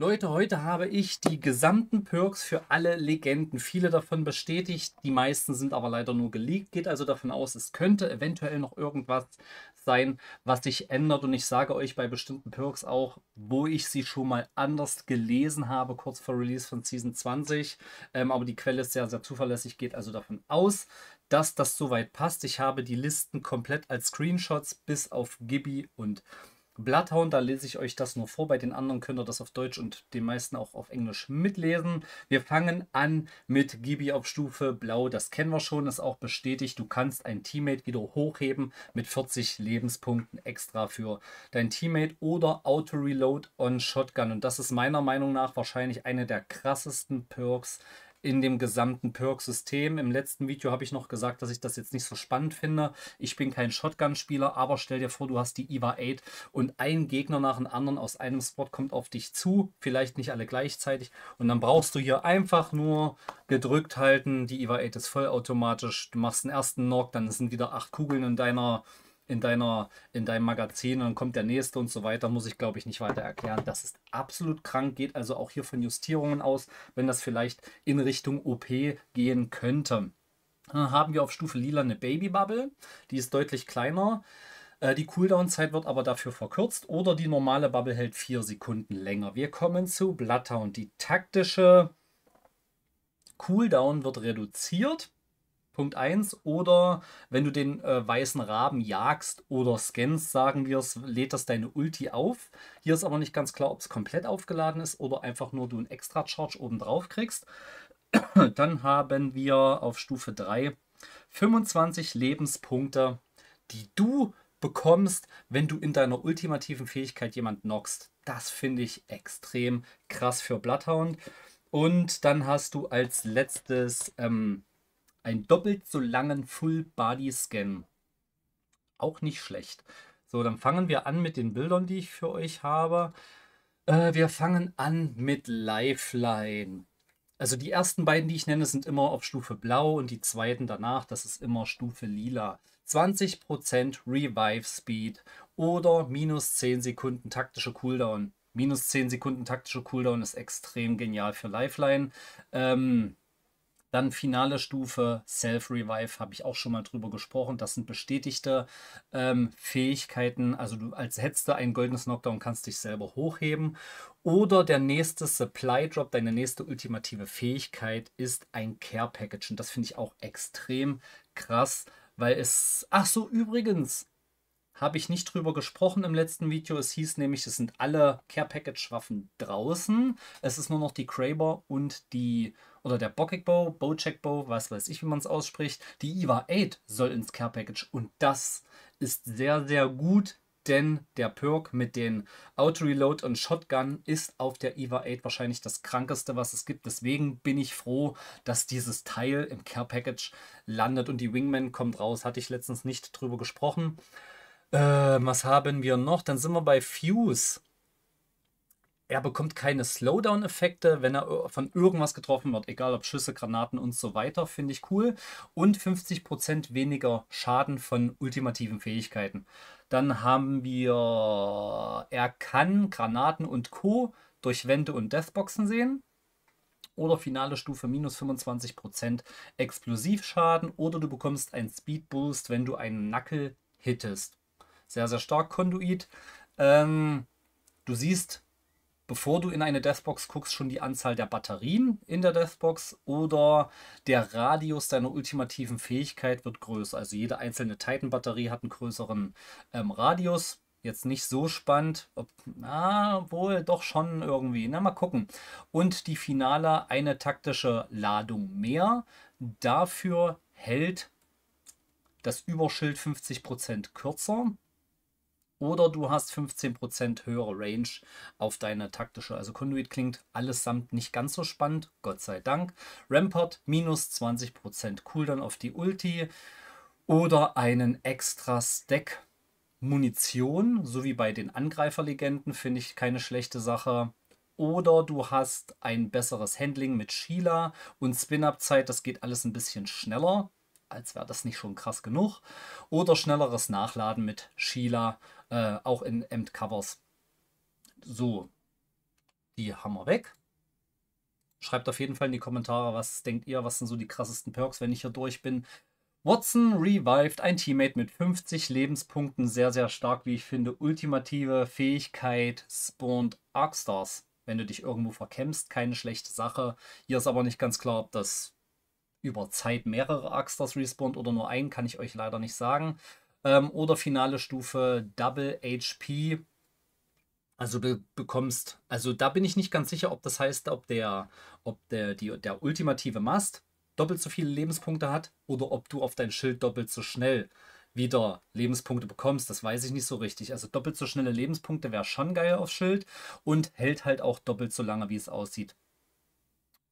Leute, heute habe ich die gesamten Perks für alle Legenden. Viele davon bestätigt, die meisten sind aber leider nur geleakt. Geht also davon aus, es könnte eventuell noch irgendwas sein, was sich ändert. Und ich sage euch bei bestimmten Perks auch, wo ich sie schon mal anders gelesen habe, kurz vor Release von Season 20. Ähm, aber die Quelle ist sehr, sehr zuverlässig. Geht also davon aus, dass das soweit passt. Ich habe die Listen komplett als Screenshots bis auf Gibby und Bloodhound, da lese ich euch das nur vor. Bei den anderen könnt ihr das auf Deutsch und den meisten auch auf Englisch mitlesen. Wir fangen an mit Gibi auf Stufe Blau. Das kennen wir schon, ist auch bestätigt. Du kannst ein Teammate wieder hochheben mit 40 Lebenspunkten extra für dein Teammate oder Auto-Reload on Shotgun. Und das ist meiner Meinung nach wahrscheinlich eine der krassesten Perks in dem gesamten Perk-System. Im letzten Video habe ich noch gesagt, dass ich das jetzt nicht so spannend finde. Ich bin kein Shotgun-Spieler, aber stell dir vor, du hast die IVA 8 und ein Gegner nach dem anderen aus einem Spot kommt auf dich zu, vielleicht nicht alle gleichzeitig und dann brauchst du hier einfach nur gedrückt halten. Die IVA 8 ist vollautomatisch, du machst den ersten Knock, dann sind wieder acht Kugeln in deiner in, deiner, in deinem Magazin und dann kommt der nächste und so weiter, muss ich glaube ich nicht weiter erklären. Das ist absolut krank, geht also auch hier von Justierungen aus, wenn das vielleicht in Richtung OP gehen könnte. Dann haben wir auf Stufe Lila eine Baby Bubble, die ist deutlich kleiner. Äh, die Cooldown-Zeit wird aber dafür verkürzt oder die normale Bubble hält 4 Sekunden länger. Wir kommen zu Bloodhound. Die taktische Cooldown wird reduziert Punkt 1. Oder wenn du den äh, weißen Raben jagst oder scannst, sagen wir es, lädt das deine Ulti auf. Hier ist aber nicht ganz klar, ob es komplett aufgeladen ist oder einfach nur du einen Extra Charge oben drauf kriegst. Dann haben wir auf Stufe 3 25 Lebenspunkte, die du bekommst, wenn du in deiner ultimativen Fähigkeit jemanden knockst. Das finde ich extrem krass für Bloodhound. Und dann hast du als letztes ähm, ein doppelt so langen Full-Body-Scan. Auch nicht schlecht. So, dann fangen wir an mit den Bildern, die ich für euch habe. Äh, wir fangen an mit Lifeline. Also die ersten beiden, die ich nenne, sind immer auf Stufe Blau und die zweiten danach, das ist immer Stufe Lila. 20% Revive Speed oder minus 10 Sekunden taktische Cooldown. Minus 10 Sekunden taktische Cooldown ist extrem genial für Lifeline. Ähm, dann finale Stufe Self-Revive, habe ich auch schon mal drüber gesprochen. Das sind bestätigte ähm, Fähigkeiten. Also du als hättest du ein goldenes Knockdown, und kannst dich selber hochheben. Oder der nächste Supply Drop, deine nächste ultimative Fähigkeit ist ein Care Package. Und das finde ich auch extrem krass, weil es... Ach so, übrigens, habe ich nicht drüber gesprochen im letzten Video. Es hieß nämlich, es sind alle Care Package Waffen draußen. Es ist nur noch die Kraber und die oder der Bockig Bow, Bowcheck Bow, was weiß ich, wie man es ausspricht. Die IVA 8 soll ins Care Package und das ist sehr, sehr gut, denn der Perk mit den Auto-Reload und Shotgun ist auf der IVA 8 wahrscheinlich das krankeste, was es gibt. Deswegen bin ich froh, dass dieses Teil im Care Package landet und die Wingman kommt raus. Hatte ich letztens nicht drüber gesprochen. Äh, was haben wir noch? Dann sind wir bei Fuse er bekommt keine Slowdown-Effekte, wenn er von irgendwas getroffen wird, egal ob Schüsse, Granaten und so weiter, finde ich cool. Und 50% weniger Schaden von ultimativen Fähigkeiten. Dann haben wir, er kann Granaten und Co. durch Wände und Deathboxen sehen oder finale Stufe minus 25% Explosivschaden oder du bekommst einen Speedboost, wenn du einen Knuckle hittest. Sehr, sehr stark Konduit. Ähm, du siehst bevor du in eine Deathbox guckst, schon die Anzahl der Batterien in der Deathbox oder der Radius deiner ultimativen Fähigkeit wird größer. Also jede einzelne Titan-Batterie hat einen größeren ähm, Radius. Jetzt nicht so spannend, ob, na, wohl doch schon irgendwie. Na, mal gucken. Und die Finale eine taktische Ladung mehr. Dafür hält das Überschild 50% kürzer oder du hast 15% höhere Range auf deine taktische. Also Conduit klingt allesamt nicht ganz so spannend, Gott sei Dank. Rampart minus 20% Cooldown auf die Ulti oder einen extra Stack Munition, so wie bei den Angreiferlegenden, finde ich keine schlechte Sache. Oder du hast ein besseres Handling mit Sheila und Spin-Up-Zeit, das geht alles ein bisschen schneller als wäre das nicht schon krass genug. Oder schnelleres Nachladen mit Sheila, äh, auch in Emd Covers. So, die haben wir weg. Schreibt auf jeden Fall in die Kommentare, was denkt ihr, was sind so die krassesten Perks, wenn ich hier durch bin. Watson revived, ein Teammate mit 50 Lebenspunkten, sehr, sehr stark, wie ich finde. Ultimative Fähigkeit spawned Arkstars. Wenn du dich irgendwo verkämmst, keine schlechte Sache. Hier ist aber nicht ganz klar, ob das über Zeit mehrere Axters respawnt oder nur einen, kann ich euch leider nicht sagen. Ähm, oder finale Stufe Double HP. Also du bekommst, also da bin ich nicht ganz sicher, ob das heißt, ob der, ob der, die, der ultimative Mast doppelt so viele Lebenspunkte hat oder ob du auf dein Schild doppelt so schnell wieder Lebenspunkte bekommst. Das weiß ich nicht so richtig. Also doppelt so schnelle Lebenspunkte wäre schon geil auf Schild und hält halt auch doppelt so lange, wie es aussieht.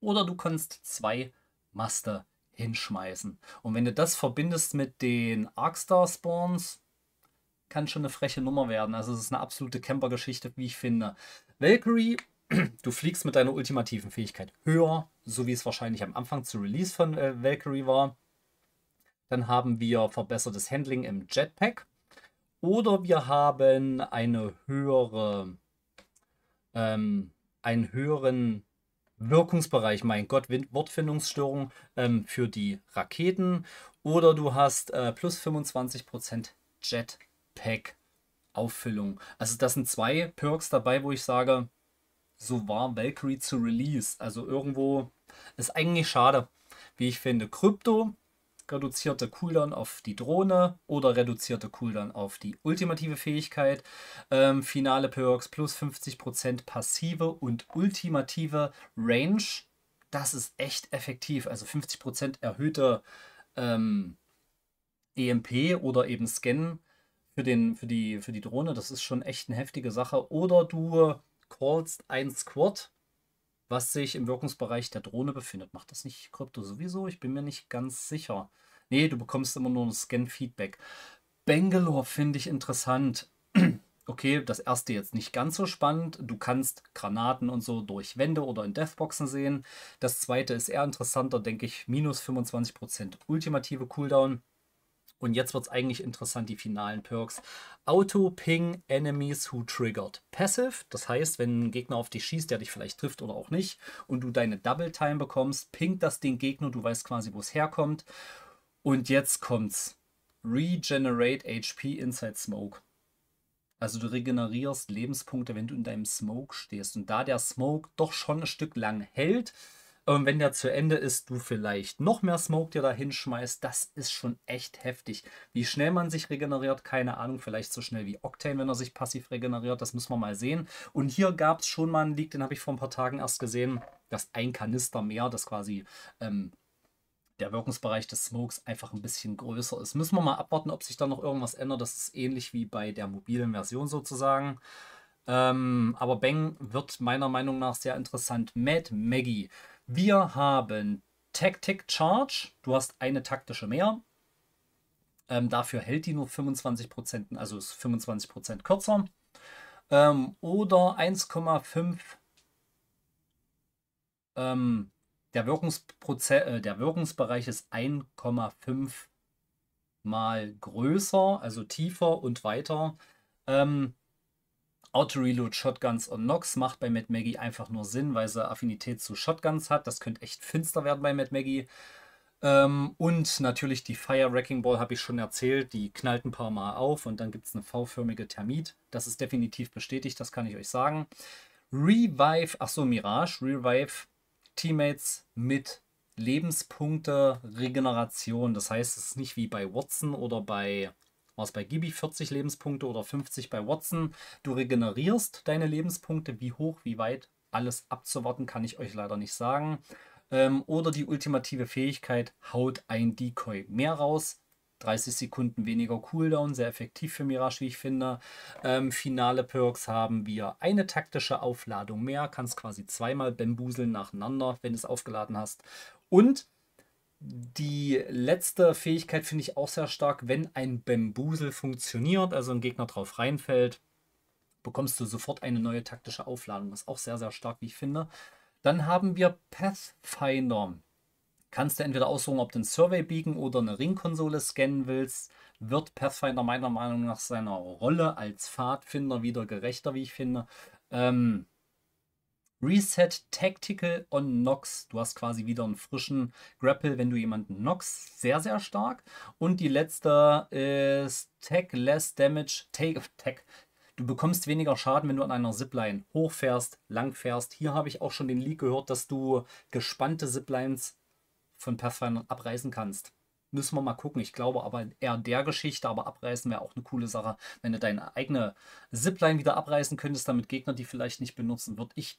Oder du kannst zwei Master hinschmeißen. Und wenn du das verbindest mit den Arkstar Spawns, kann schon eine freche Nummer werden. Also es ist eine absolute Camper-Geschichte, wie ich finde. Valkyrie, du fliegst mit deiner ultimativen Fähigkeit höher, so wie es wahrscheinlich am Anfang zu Release von äh, Valkyrie war. Dann haben wir verbessertes Handling im Jetpack. Oder wir haben eine höhere, ähm, einen höheren Wirkungsbereich, mein Gott, Wortfindungsstörung ähm, für die Raketen oder du hast äh, plus 25% Jetpack Auffüllung. Also das sind zwei Perks dabei, wo ich sage, so war Valkyrie zu Release. Also irgendwo ist eigentlich schade, wie ich finde. Krypto reduzierte Cooldown auf die Drohne oder reduzierte Cooldown auf die ultimative Fähigkeit. Ähm, finale Perks plus 50% passive und ultimative Range. Das ist echt effektiv. Also 50% erhöhte ähm, EMP oder eben Scan für, den, für, die, für die Drohne. Das ist schon echt eine heftige Sache. Oder du callst ein Squad was sich im Wirkungsbereich der Drohne befindet. Macht das nicht Krypto sowieso? Ich bin mir nicht ganz sicher. Nee, du bekommst immer nur ein Scan-Feedback. Bangalore finde ich interessant. okay, das erste jetzt nicht ganz so spannend. Du kannst Granaten und so durch Wände oder in Deathboxen sehen. Das zweite ist eher interessanter, denke ich. Minus 25% ultimative Cooldown. Und jetzt wird es eigentlich interessant, die finalen Perks. Auto-Ping Enemies Who Triggered. Passive, das heißt, wenn ein Gegner auf dich schießt, der dich vielleicht trifft oder auch nicht, und du deine Double Time bekommst, pingt das den Gegner, du weißt quasi, wo es herkommt. Und jetzt kommt's. Regenerate HP Inside Smoke. Also du regenerierst Lebenspunkte, wenn du in deinem Smoke stehst. Und da der Smoke doch schon ein Stück lang hält, und wenn der zu Ende ist, du vielleicht noch mehr Smoke dir da hinschmeißt. Das ist schon echt heftig. Wie schnell man sich regeneriert, keine Ahnung. Vielleicht so schnell wie Octane, wenn er sich passiv regeneriert. Das müssen wir mal sehen. Und hier gab es schon mal einen Leak, den habe ich vor ein paar Tagen erst gesehen, dass ein Kanister mehr, das quasi... Ähm, der Wirkungsbereich des Smokes einfach ein bisschen größer ist. Müssen wir mal abwarten, ob sich da noch irgendwas ändert. Das ist ähnlich wie bei der mobilen Version sozusagen. Ähm, aber Bang wird meiner Meinung nach sehr interessant. Mad Maggie. Wir haben Tactic Charge. Du hast eine taktische mehr. Ähm, dafür hält die nur 25%, also ist 25% kürzer. Ähm, oder 1,5 ähm, der, äh, der Wirkungsbereich ist 1,5 mal größer, also tiefer und weiter. Ähm, Auto-Reload Shotguns und Nox macht bei Mad Maggie einfach nur Sinn, weil sie Affinität zu Shotguns hat. Das könnte echt finster werden bei Mad Maggie. Ähm, und natürlich die Fire Wrecking Ball habe ich schon erzählt. Die knallt ein paar Mal auf und dann gibt es eine V-förmige Termit. Das ist definitiv bestätigt, das kann ich euch sagen. Revive, achso, Mirage, Revive Teammates mit Lebenspunkte Regeneration. Das heißt, es ist nicht wie bei Watson oder bei war es bei Gibi 40 Lebenspunkte oder 50 bei Watson. Du regenerierst deine Lebenspunkte, wie hoch, wie weit, alles abzuwarten, kann ich euch leider nicht sagen. Ähm, oder die ultimative Fähigkeit, haut ein Decoy mehr raus. 30 Sekunden weniger Cooldown, sehr effektiv für Mirage, wie ich finde. Ähm, finale Perks haben wir eine taktische Aufladung mehr, kannst quasi zweimal bambuseln nacheinander, wenn du es aufgeladen hast. Und die letzte Fähigkeit finde ich auch sehr stark, wenn ein Bambusel funktioniert, also ein Gegner drauf reinfällt, bekommst du sofort eine neue taktische Aufladung, Das ist auch sehr, sehr stark, wie ich finde. Dann haben wir Pathfinder. Kannst du entweder aussuchen, ob du einen Survey biegen oder eine Ringkonsole scannen willst, wird Pathfinder meiner Meinung nach seiner Rolle als Pfadfinder wieder gerechter, wie ich finde. Ähm, Reset Tactical on Nox. Du hast quasi wieder einen frischen Grapple, wenn du jemanden Nox. Sehr, sehr stark. Und die letzte ist Tag Less Damage. Take, tag. Du bekommst weniger Schaden, wenn du an einer Zipline hochfährst, langfährst. Hier habe ich auch schon den Leak gehört, dass du gespannte Ziplines von Pathfinder abreißen kannst. Müssen wir mal gucken. Ich glaube aber eher der Geschichte, aber abreißen wäre auch eine coole Sache, wenn du deine eigene Zipline wieder abreißen könntest, damit Gegner die vielleicht nicht benutzen. Würde ich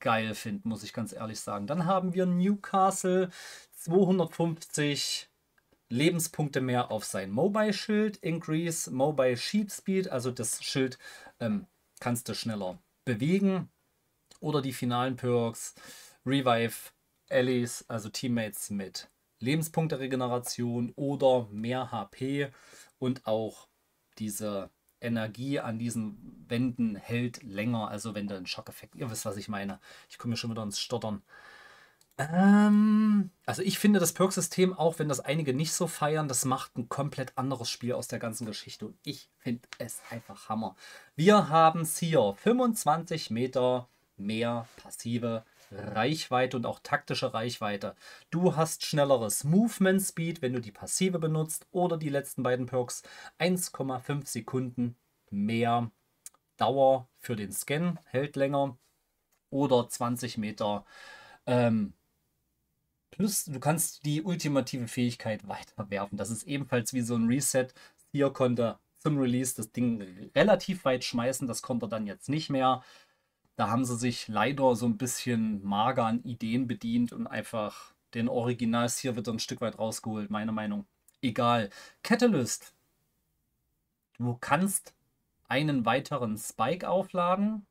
geil finde, muss ich ganz ehrlich sagen. Dann haben wir Newcastle 250 Lebenspunkte mehr auf sein Mobile Schild, Increase Mobile Sheep Speed, also das Schild ähm, kannst du schneller bewegen. Oder die finalen Perks, Revive Allies, also Teammates mit Lebenspunkte Regeneration oder mehr HP und auch diese Energie an diesen Wänden hält länger, also wenn du einen Schockeffekt. Ihr wisst, was ich meine. Ich komme mir schon wieder ins Stottern. Ähm, also ich finde das Perk-System, auch wenn das einige nicht so feiern, das macht ein komplett anderes Spiel aus der ganzen Geschichte. Und ich finde es einfach Hammer. Wir haben es hier 25 Meter mehr passive Reichweite und auch taktische Reichweite. Du hast schnelleres Movement Speed, wenn du die Passive benutzt oder die letzten beiden Perks. 1,5 Sekunden mehr Dauer für den Scan, hält länger. Oder 20 Meter. Ähm, plus, du kannst die ultimative Fähigkeit weiterwerfen. Das ist ebenfalls wie so ein Reset. Hier konnte zum Release das Ding relativ weit schmeißen. Das konnte er dann jetzt nicht mehr. Da haben sie sich leider so ein bisschen mager an Ideen bedient und einfach den Originals hier wird ein Stück weit rausgeholt, meine Meinung. Egal. Catalyst. Du kannst einen weiteren Spike aufladen.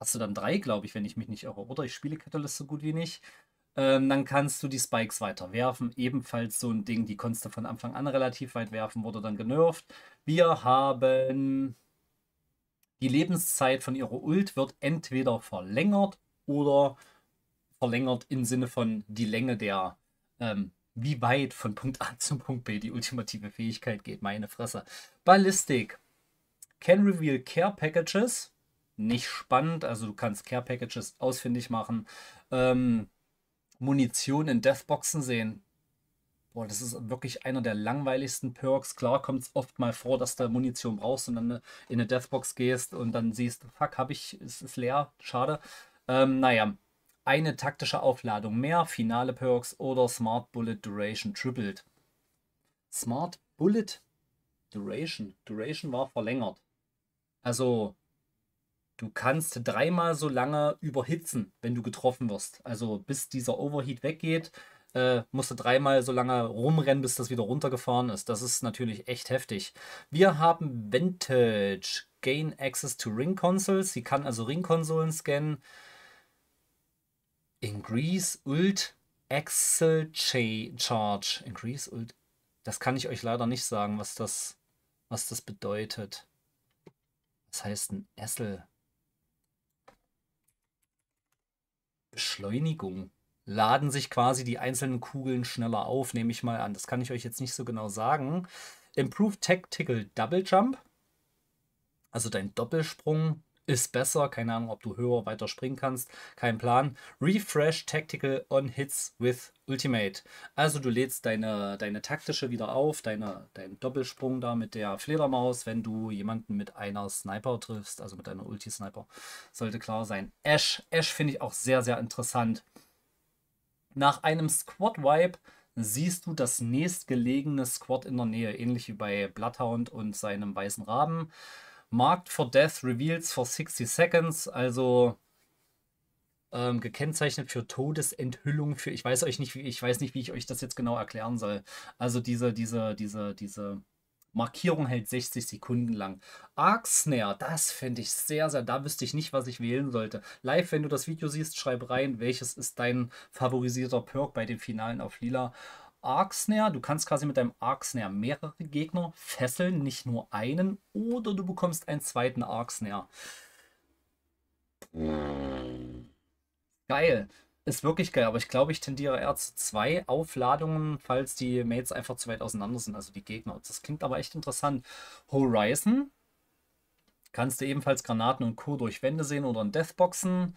Hast du dann drei, glaube ich, wenn ich mich nicht irre. Oder ich spiele Catalyst so gut wie nicht. Ähm, dann kannst du die Spikes weiter werfen. Ebenfalls so ein Ding, die konntest du von Anfang an relativ weit werfen, wurde dann genervt. Wir haben die Lebenszeit von ihrer Ult wird entweder verlängert oder verlängert im Sinne von die Länge der, ähm, wie weit von Punkt A zum Punkt B die ultimative Fähigkeit geht. Meine Fresse. Ballistik. Can reveal Care Packages. Nicht spannend, also du kannst Care Packages ausfindig machen. Ähm, Munition in Deathboxen sehen. Boah, das ist wirklich einer der langweiligsten Perks. Klar kommt es oft mal vor, dass du Munition brauchst und dann äh, in eine Deathbox gehst und dann siehst, fuck, habe ich, es ist leer, schade. Ähm, naja, eine taktische Aufladung mehr, finale Perks oder Smart Bullet Duration tripled. Smart Bullet Duration. Duration war verlängert. Also, du kannst dreimal so lange überhitzen, wenn du getroffen wirst. Also, bis dieser Overheat weggeht äh, musste dreimal so lange rumrennen, bis das wieder runtergefahren ist. Das ist natürlich echt heftig. Wir haben Vintage Gain Access to Ring Consoles. Sie kann also Ringkonsolen scannen. Increase Ult Excel Charge. Increase Ult. Das kann ich euch leider nicht sagen, was das, was das bedeutet. Was heißt ein Essel? Beschleunigung laden sich quasi die einzelnen Kugeln schneller auf, nehme ich mal an. Das kann ich euch jetzt nicht so genau sagen. Improved Tactical Double Jump. Also dein Doppelsprung ist besser. Keine Ahnung, ob du höher, weiter springen kannst. Kein Plan. Refresh Tactical on Hits with Ultimate. Also du lädst deine, deine taktische wieder auf, deine, deinen Doppelsprung da mit der Fledermaus, wenn du jemanden mit einer Sniper triffst, also mit einer Ulti-Sniper. Sollte klar sein. Ash, Ash finde ich auch sehr, sehr interessant nach einem Squad-Wipe siehst du das nächstgelegene Squad in der Nähe, ähnlich wie bei Bloodhound und seinem weißen Raben. Marked for Death Reveals for 60 Seconds, also ähm, gekennzeichnet für Todesenthüllung, für ich weiß euch nicht, wie ich weiß nicht, wie ich euch das jetzt genau erklären soll. Also diese, diese, diese, diese Markierung hält 60 Sekunden lang. Arc Snare, das fände ich sehr, sehr. Da wüsste ich nicht, was ich wählen sollte. Live, wenn du das Video siehst, schreib rein, welches ist dein favorisierter Perk bei den Finalen auf Lila. Arc Snare, du kannst quasi mit deinem Arc Snare mehrere Gegner fesseln, nicht nur einen, oder du bekommst einen zweiten Arc Snare. Geil. Ist wirklich geil, aber ich glaube, ich tendiere eher zu zwei Aufladungen, falls die Mates einfach zu weit auseinander sind, also die Gegner. Das klingt aber echt interessant. Horizon kannst du ebenfalls Granaten und Co. durch Wände sehen oder in Deathboxen.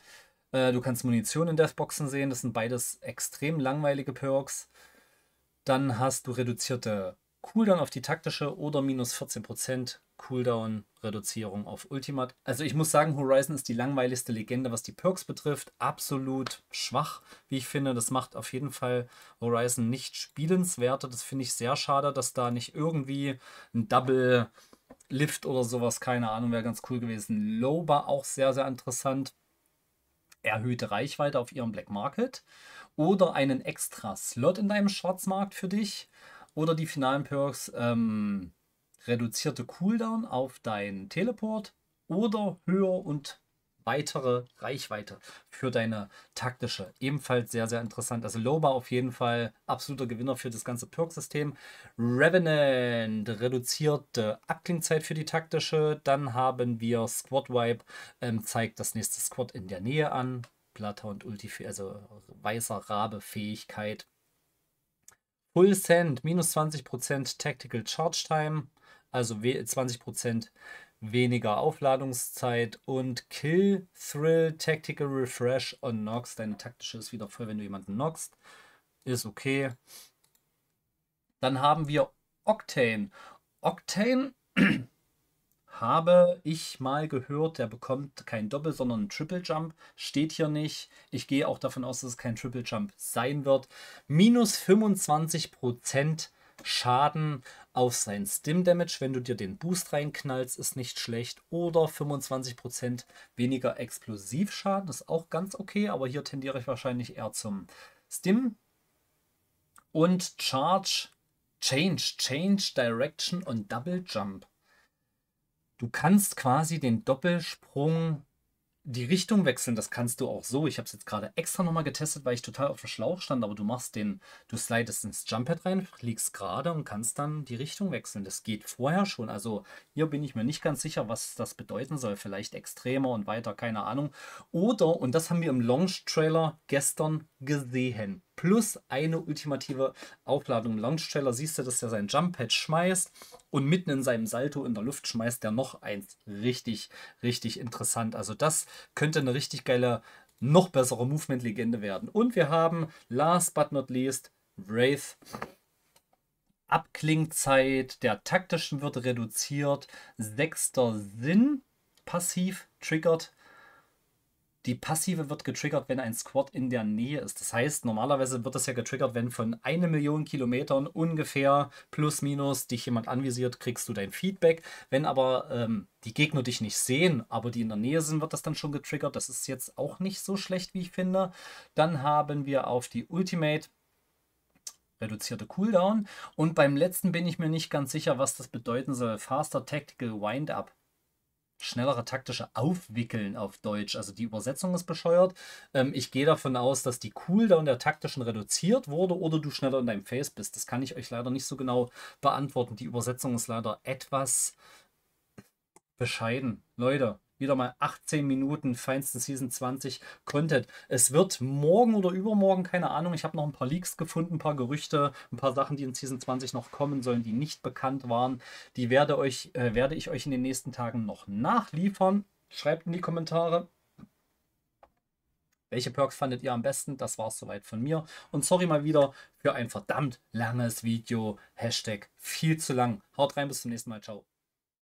Äh, du kannst Munition in Deathboxen sehen. Das sind beides extrem langweilige Perks. Dann hast du reduzierte Cooldown auf die taktische oder minus 14% Cooldown-Reduzierung auf Ultimate. Also ich muss sagen, Horizon ist die langweiligste Legende, was die Perks betrifft. Absolut schwach, wie ich finde. Das macht auf jeden Fall Horizon nicht spielenswerter. Das finde ich sehr schade, dass da nicht irgendwie ein Double Lift oder sowas, keine Ahnung, wäre ganz cool gewesen. Loba auch sehr, sehr interessant. Erhöhte Reichweite auf ihrem Black Market. Oder einen extra Slot in deinem Schwarzmarkt für dich. Oder die finalen Perks, ähm, reduzierte Cooldown auf deinen Teleport oder höher und weitere Reichweite für deine taktische. Ebenfalls sehr, sehr interessant. Also Loba auf jeden Fall absoluter Gewinner für das ganze Perk-System. Revenant reduzierte Abklingzeit für die taktische. Dann haben wir Squad Wipe, ähm, zeigt das nächste Squad in der Nähe an. Platter und Ulti, also weißer Rabe-Fähigkeit. Full Send, minus 20% Tactical Charge Time also 20% weniger Aufladungszeit und Kill, Thrill, Tactical Refresh on Nox. Deine taktische ist wieder voll, wenn du jemanden knockst. Ist okay. Dann haben wir Octane. Octane habe ich mal gehört, der bekommt kein Doppel, sondern einen Triple Jump. Steht hier nicht. Ich gehe auch davon aus, dass es kein Triple Jump sein wird. Minus 25 Prozent Schaden auf sein Stim Damage, wenn du dir den Boost reinknallst, ist nicht schlecht. Oder 25% weniger Explosivschaden, ist auch ganz okay, aber hier tendiere ich wahrscheinlich eher zum Stim. Und Charge, Change, Change Direction und Double Jump. Du kannst quasi den Doppelsprung die Richtung wechseln, das kannst du auch so. Ich habe es jetzt gerade extra nochmal getestet, weil ich total auf dem Schlauch stand, aber du machst den, du slidest ins Jumppad rein, liegst gerade und kannst dann die Richtung wechseln. Das geht vorher schon. Also hier bin ich mir nicht ganz sicher, was das bedeuten soll. Vielleicht extremer und weiter, keine Ahnung. Oder, und das haben wir im Launch-Trailer gestern gesehen, plus eine ultimative Aufladung. Im Launch-Trailer siehst du, dass er sein Jumppad schmeißt und mitten in seinem Salto in der Luft schmeißt er noch eins. Richtig, richtig interessant. Also das könnte eine richtig geile, noch bessere Movement-Legende werden. Und wir haben, last but not least, Wraith. Abklingzeit der taktischen wird reduziert. Sechster Sinn passiv triggert die passive wird getriggert, wenn ein Squad in der Nähe ist. Das heißt, normalerweise wird das ja getriggert, wenn von einer Million Kilometern ungefähr plus minus dich jemand anvisiert, kriegst du dein Feedback. Wenn aber ähm, die Gegner dich nicht sehen, aber die in der Nähe sind, wird das dann schon getriggert. Das ist jetzt auch nicht so schlecht, wie ich finde. Dann haben wir auf die Ultimate reduzierte Cooldown. Und beim letzten bin ich mir nicht ganz sicher, was das bedeuten soll. Faster Tactical Wind-Up schnellere taktische Aufwickeln auf Deutsch. Also die Übersetzung ist bescheuert. Ähm, ich gehe davon aus, dass die Cooldown der taktischen reduziert wurde oder du schneller in deinem Face bist. Das kann ich euch leider nicht so genau beantworten. Die Übersetzung ist leider etwas bescheiden. Leute, wieder mal 18 Minuten feinsten Season 20 Content. Es wird morgen oder übermorgen, keine Ahnung, ich habe noch ein paar Leaks gefunden, ein paar Gerüchte, ein paar Sachen, die in Season 20 noch kommen sollen, die nicht bekannt waren. Die werde, euch, äh, werde ich euch in den nächsten Tagen noch nachliefern. Schreibt in die Kommentare. Welche Perks fandet ihr am besten? Das war es soweit von mir. Und sorry mal wieder für ein verdammt langes Video. Hashtag viel zu lang. Haut rein, bis zum nächsten Mal. Ciao.